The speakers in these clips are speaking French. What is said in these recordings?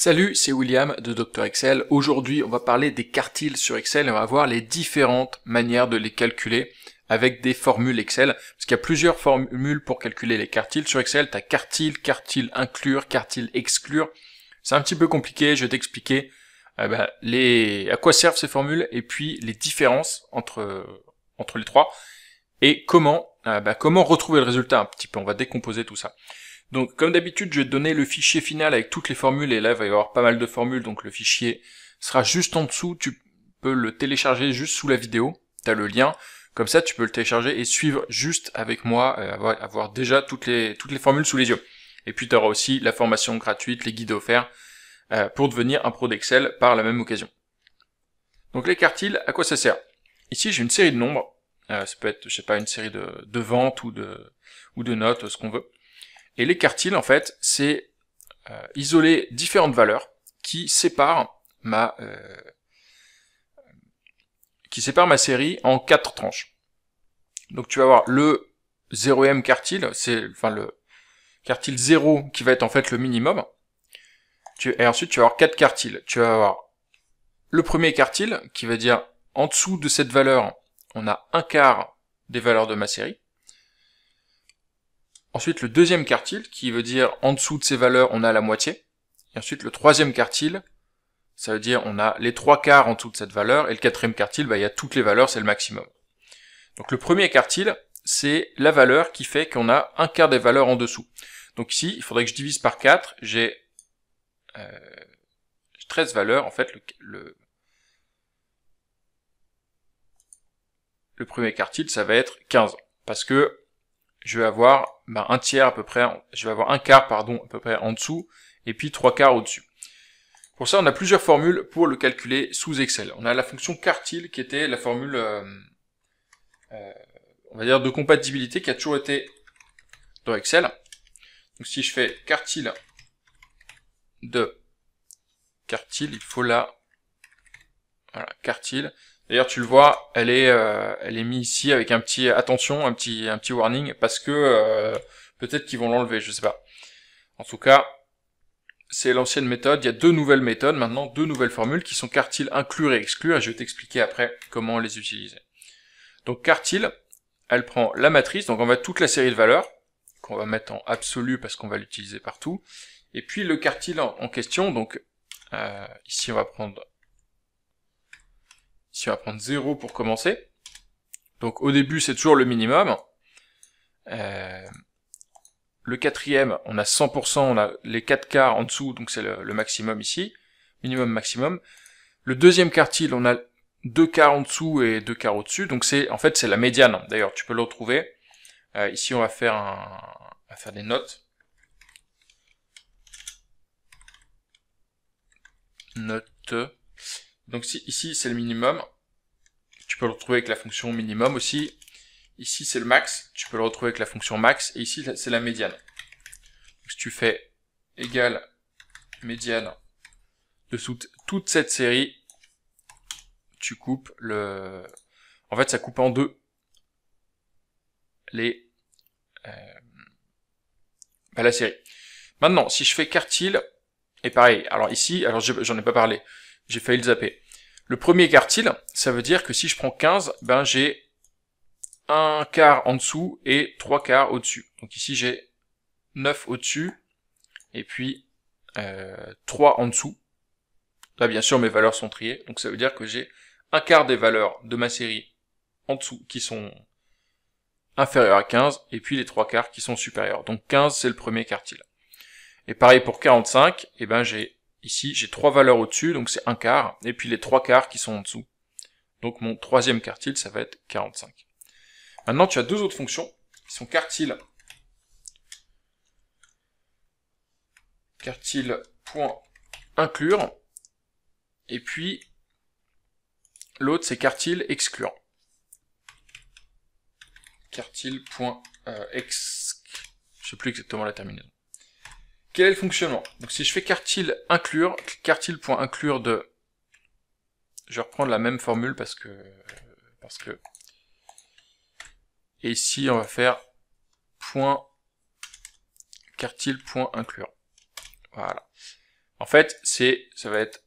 Salut, c'est William de Docteur Excel. Aujourd'hui, on va parler des quartiles sur Excel et on va voir les différentes manières de les calculer avec des formules Excel. Parce qu'il y a plusieurs formules pour calculer les quartiles sur Excel. Tu as quartile, quartile inclure, quartile exclure. C'est un petit peu compliqué, je vais t'expliquer euh, bah, à quoi servent ces formules et puis les différences entre, entre les trois et comment, euh, bah, comment retrouver le résultat un petit peu. On va décomposer tout ça. Donc comme d'habitude, je vais te donner le fichier final avec toutes les formules, et là il va y avoir pas mal de formules, donc le fichier sera juste en dessous, tu peux le télécharger juste sous la vidéo, tu as le lien, comme ça tu peux le télécharger et suivre juste avec moi, euh, avoir, déjà toutes les, toutes les formules sous les yeux. Et puis tu auras aussi la formation gratuite, les guides offerts, euh, pour devenir un pro d'Excel par la même occasion. Donc les cartiles, à quoi ça sert Ici j'ai une série de nombres, euh, ça peut être, je sais pas, une série de, de ventes ou de, ou de notes, ce qu'on veut. Et les quartiles, en fait, c'est euh, isoler différentes valeurs qui séparent ma euh, qui sépare ma série en quatre tranches. Donc tu vas avoir le 0m quartile, c'est enfin le quartile 0 qui va être en fait le minimum. Tu, et ensuite tu vas avoir quatre quartiles. Tu vas avoir le premier quartile qui va dire en dessous de cette valeur, on a un quart des valeurs de ma série. Ensuite, le deuxième quartile, qui veut dire en dessous de ces valeurs, on a la moitié. Et ensuite, le troisième quartile, ça veut dire on a les trois quarts en dessous de cette valeur. Et le quatrième quartile, bah, il y a toutes les valeurs, c'est le maximum. Donc le premier quartile, c'est la valeur qui fait qu'on a un quart des valeurs en dessous. Donc ici, il faudrait que je divise par 4. J'ai 13 euh, valeurs. En fait, le, le premier quartile, ça va être 15. Parce que je vais avoir ben, un tiers à peu près, je vais avoir un quart pardon à peu près en dessous et puis trois quarts au-dessus. Pour ça, on a plusieurs formules pour le calculer sous Excel. On a la fonction quartile qui était la formule, euh, euh, on va dire, de compatibilité qui a toujours été dans Excel. Donc si je fais quartile de quartile, il faut la voilà, quartile. D'ailleurs, tu le vois, elle est, euh, elle est mise ici avec un petit attention, un petit, un petit warning, parce que euh, peut-être qu'ils vont l'enlever, je sais pas. En tout cas, c'est l'ancienne méthode. Il y a deux nouvelles méthodes maintenant, deux nouvelles formules qui sont quartile inclure et exclure, et je vais t'expliquer après comment les utiliser. Donc quartile, elle prend la matrice, donc on va toute la série de valeurs, qu'on va mettre en absolu parce qu'on va l'utiliser partout, et puis le quartile en, question, donc euh, ici on va prendre on va prendre 0 pour commencer. Donc au début, c'est toujours le minimum. Euh, le quatrième, on a 100%, on a les 4 quarts en dessous, donc c'est le, maximum ici. Minimum, maximum. Le deuxième quartile, on a 2 quarts en dessous et 2 quarts au-dessus. Donc c'est en fait, c'est la médiane. D'ailleurs, tu peux le retrouver. Euh, ici, on va faire, on va faire des notes. Note donc si, ici, c'est le minimum. Tu peux le retrouver avec la fonction minimum aussi. Ici, c'est le max. Tu peux le retrouver avec la fonction max. Et ici, c'est la médiane. Donc, si tu fais égale médiane de toute cette série, tu coupes le... En fait, ça coupe en deux les... Euh, bah, la série. Maintenant, si je fais quartile, et pareil, alors ici, alors j'en ai pas parlé, j'ai failli le zapper. Le premier quartile, ça veut dire que si je prends 15, ben j'ai un quart en dessous et trois quarts au-dessus. Donc ici j'ai 9 au-dessus et puis euh, 3 en dessous. Là bien sûr mes valeurs sont triées, donc ça veut dire que j'ai un quart des valeurs de ma série en dessous qui sont inférieures à 15 et puis les trois quarts qui sont supérieurs. Donc 15 c'est le premier quartile. Et pareil pour 45, et eh ben j'ai Ici, j'ai trois valeurs au-dessus, donc c'est un quart, et puis les trois quarts qui sont en dessous. Donc mon troisième quartile, ça va être 45. Maintenant, tu as deux autres fonctions, qui sont quartile, quartile.inclure, et puis l'autre, c'est quartile exclure. Quartile.ex, euh, Je je sais plus exactement la terminaison quel est le fonctionnement Donc si je fais cartil inclure, cartil.inclure de... Je vais reprendre la même formule parce que... Parce que... Et ici, on va faire point inclure. Voilà. En fait, c'est, ça va être,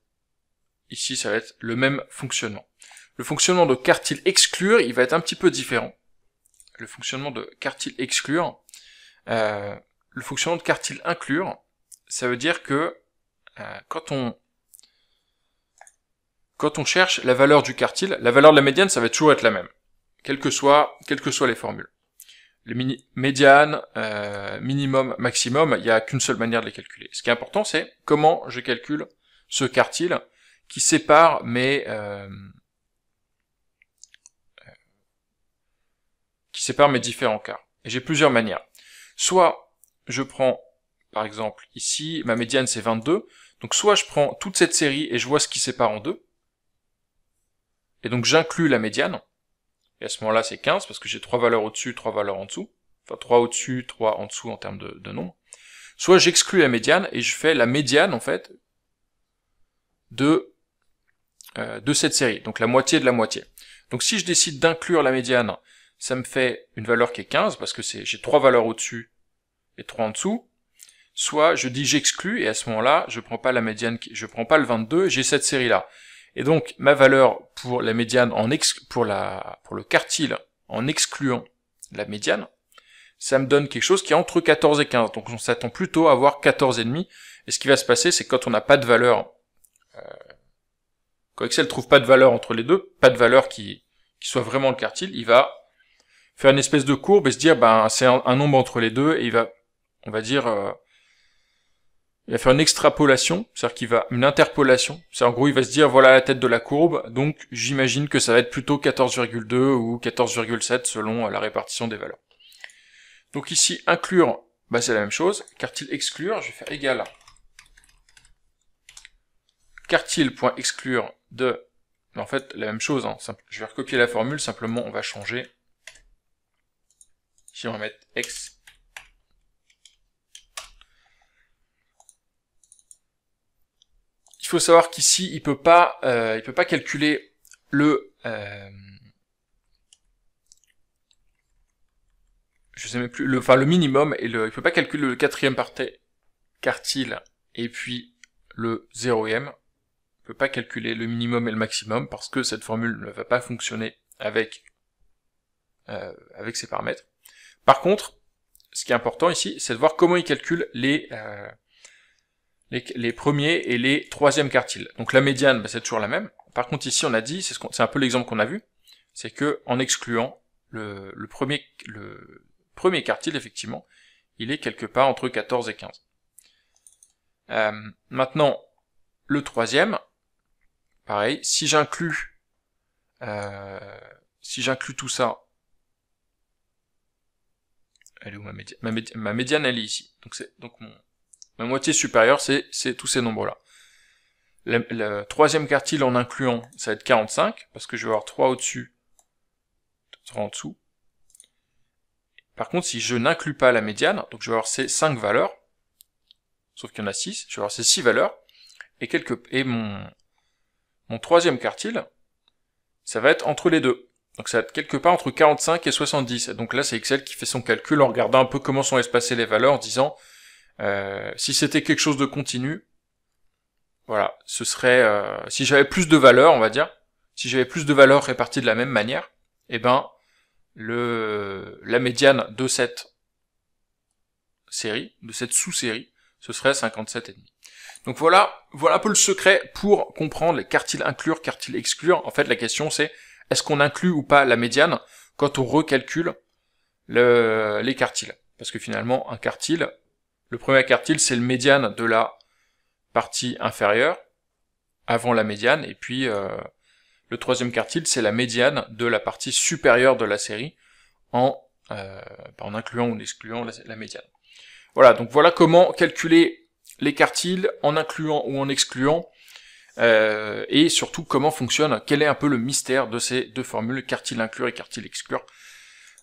ici, ça va être le même fonctionnement. Le fonctionnement de cartil exclure, il va être un petit peu différent. Le fonctionnement de cartil exclure, euh, le fonctionnement de cartil inclure, ça veut dire que euh, quand on quand on cherche la valeur du quartile, la valeur de la médiane, ça va toujours être la même, quelles que soient quelles que soient les formules. Les mini médianes, euh, minimum, maximum, il n'y a qu'une seule manière de les calculer. Ce qui est important, c'est comment je calcule ce quartile qui sépare mes euh, qui sépare mes différents cas. Et j'ai plusieurs manières. Soit je prends par exemple, ici, ma médiane c'est 22. Donc soit je prends toute cette série et je vois ce qui sépare en deux. Et donc j'inclus la médiane. Et à ce moment-là, c'est 15 parce que j'ai trois valeurs au-dessus, trois valeurs en dessous. Enfin, trois au-dessus, trois en dessous en termes de, de nombre. Soit j'exclus la médiane et je fais la médiane, en fait, de, euh, de cette série. Donc la moitié de la moitié. Donc si je décide d'inclure la médiane, ça me fait une valeur qui est 15 parce que j'ai trois valeurs au-dessus et trois en dessous soit je dis j'exclus et à ce moment-là, je prends pas la médiane, je prends pas le 22, j'ai cette série-là. Et donc ma valeur pour la médiane en pour la pour le quartile en excluant la médiane, ça me donne quelque chose qui est entre 14 et 15. Donc on s'attend plutôt à avoir 14 et demi. Et ce qui va se passer, c'est quand on n'a pas de valeur, euh, quand Excel trouve pas de valeur entre les deux, pas de valeur qui soit vraiment le quartile, il va faire une espèce de courbe et se dire ben c'est un, nombre entre les deux et il va on va dire euh, il va faire une extrapolation, c'est-à-dire qu'il va une interpolation, c'est en gros il va se dire voilà la tête de la courbe, donc j'imagine que ça va être plutôt 14,2 ou 14,7 selon euh, la répartition des valeurs. Donc ici inclure, bah c'est la même chose, quartile exclure, je vais faire égal à quartile.exclure de, en fait la même chose, hein. je vais recopier la formule, simplement on va changer, si on va mettre x faut savoir qu'ici, il peut pas, euh, il peut pas calculer le. Euh, je sais même plus. Le, enfin, le minimum et le. Il peut pas calculer le quatrième quartile et puis le zéroième. Il peut pas calculer le minimum et le maximum parce que cette formule ne va pas fonctionner avec euh, avec ces paramètres. Par contre, ce qui est important ici, c'est de voir comment il calcule les euh, les, premiers et les troisièmes quartiles. Donc la médiane, bah, c'est toujours la même. Par contre ici on a dit, c'est un peu l'exemple qu'on a vu, c'est que en excluant le, premier, le premier quartile, effectivement, il est quelque part entre 14 et 15. Euh, maintenant, le troisième, pareil, si j'inclus euh, si j'inclus tout ça, elle est où ma médiane elle est ici. Donc, donc mon, la moitié supérieure, c'est tous ces nombres-là. Le, troisième quartile en incluant, ça va être 45, parce que je vais avoir 3 au-dessus, 3 en dessous. Par contre, si je n'inclus pas la médiane, donc je vais avoir ces 5 valeurs, sauf qu'il y en a 6, je vais avoir ces 6 valeurs, et, quelques, et mon, mon troisième quartile, ça va être entre les deux. Donc ça va être quelque part entre 45 et 70. donc là, c'est Excel qui fait son calcul en regardant un peu comment sont espacées les valeurs, en disant, euh, si c'était quelque chose de continu, voilà, ce serait euh, si j'avais plus de valeurs, on va dire, si j'avais plus de valeurs réparties de la même manière, eh ben le la médiane de cette série, de cette sous-série, ce serait 57,5. Donc voilà, voilà un peu le secret pour comprendre les quartiles inclure, quartiles exclure. En fait, la question c'est est-ce qu'on inclut ou pas la médiane quand on recalcule le, les quartiles Parce que finalement, un quartile, le premier quartile, c'est le médiane de la partie inférieure, avant la médiane, et puis euh, le troisième quartile, c'est la médiane de la partie supérieure de la série, en, euh, bah, en incluant ou en excluant la, médiane. Voilà, donc voilà comment calculer les quartiles en incluant ou en excluant, euh, et surtout comment fonctionne, quel est un peu le mystère de ces deux formules, quartile inclure et quartile exclure.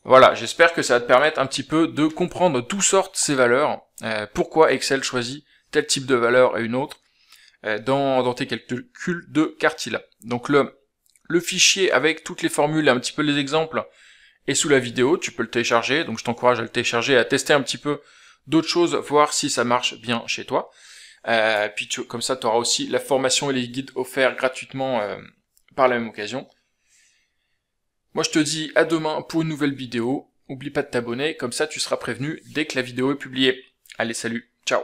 Voilà, j'espère que ça va te permettre un petit peu de comprendre d'où sortent ces valeurs, euh, pourquoi Excel choisit tel type de valeur et une autre euh, dans, dans, tes calculs de cartilage. Donc le, le fichier avec toutes les formules et un petit peu les exemples est sous la vidéo, tu peux le télécharger, donc je t'encourage à le télécharger, et à tester un petit peu d'autres choses, voir si ça marche bien chez toi. Euh, puis comme ça, tu auras aussi la formation et les guides offerts gratuitement euh, par la même occasion. Moi je te dis à demain pour une nouvelle vidéo. N'oublie pas de t'abonner, comme ça tu seras prévenu dès que la vidéo est publiée. Allez, salut, ciao